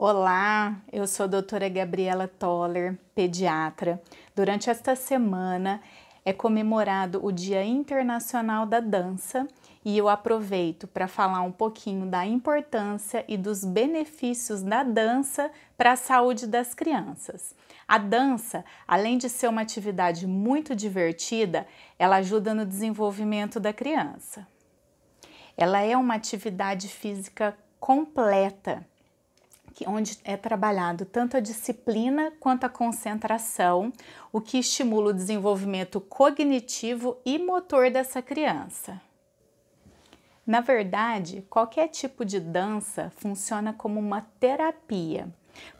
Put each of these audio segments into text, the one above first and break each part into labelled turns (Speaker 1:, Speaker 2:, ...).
Speaker 1: Olá, eu sou a doutora Gabriela Toller, pediatra. Durante esta semana é comemorado o Dia Internacional da Dança e eu aproveito para falar um pouquinho da importância e dos benefícios da dança para a saúde das crianças. A dança, além de ser uma atividade muito divertida, ela ajuda no desenvolvimento da criança. Ela é uma atividade física completa onde é trabalhado tanto a disciplina quanto a concentração, o que estimula o desenvolvimento cognitivo e motor dessa criança. Na verdade, qualquer tipo de dança funciona como uma terapia,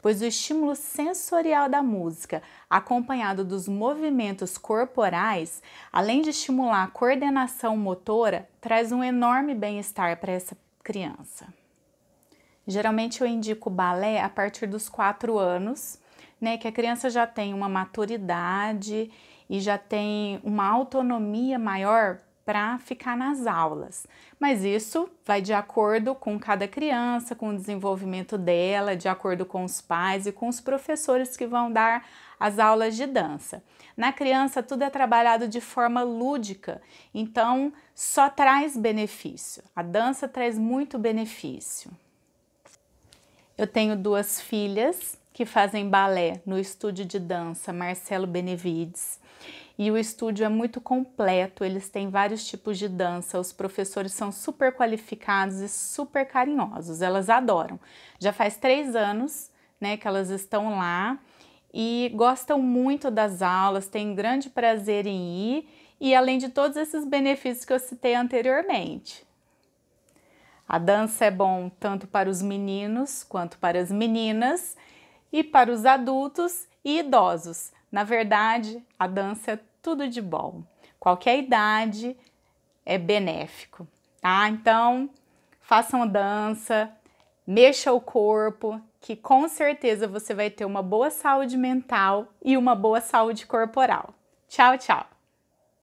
Speaker 1: pois o estímulo sensorial da música, acompanhado dos movimentos corporais, além de estimular a coordenação motora, traz um enorme bem-estar para essa criança. Geralmente eu indico balé a partir dos quatro anos, né? Que a criança já tem uma maturidade e já tem uma autonomia maior para ficar nas aulas. Mas isso vai de acordo com cada criança, com o desenvolvimento dela, de acordo com os pais e com os professores que vão dar as aulas de dança. Na criança, tudo é trabalhado de forma lúdica, então só traz benefício. A dança traz muito benefício. Eu tenho duas filhas que fazem balé no estúdio de dança Marcelo Benevides. E o estúdio é muito completo, eles têm vários tipos de dança, os professores são super qualificados e super carinhosos, elas adoram. Já faz três anos né, que elas estão lá e gostam muito das aulas, têm grande prazer em ir e além de todos esses benefícios que eu citei anteriormente. A dança é bom tanto para os meninos quanto para as meninas e para os adultos e idosos. Na verdade, a dança é tudo de bom. Qualquer idade é benéfico, tá? Então, façam dança, mexa o corpo, que com certeza você vai ter uma boa saúde mental e uma boa saúde corporal. Tchau, tchau!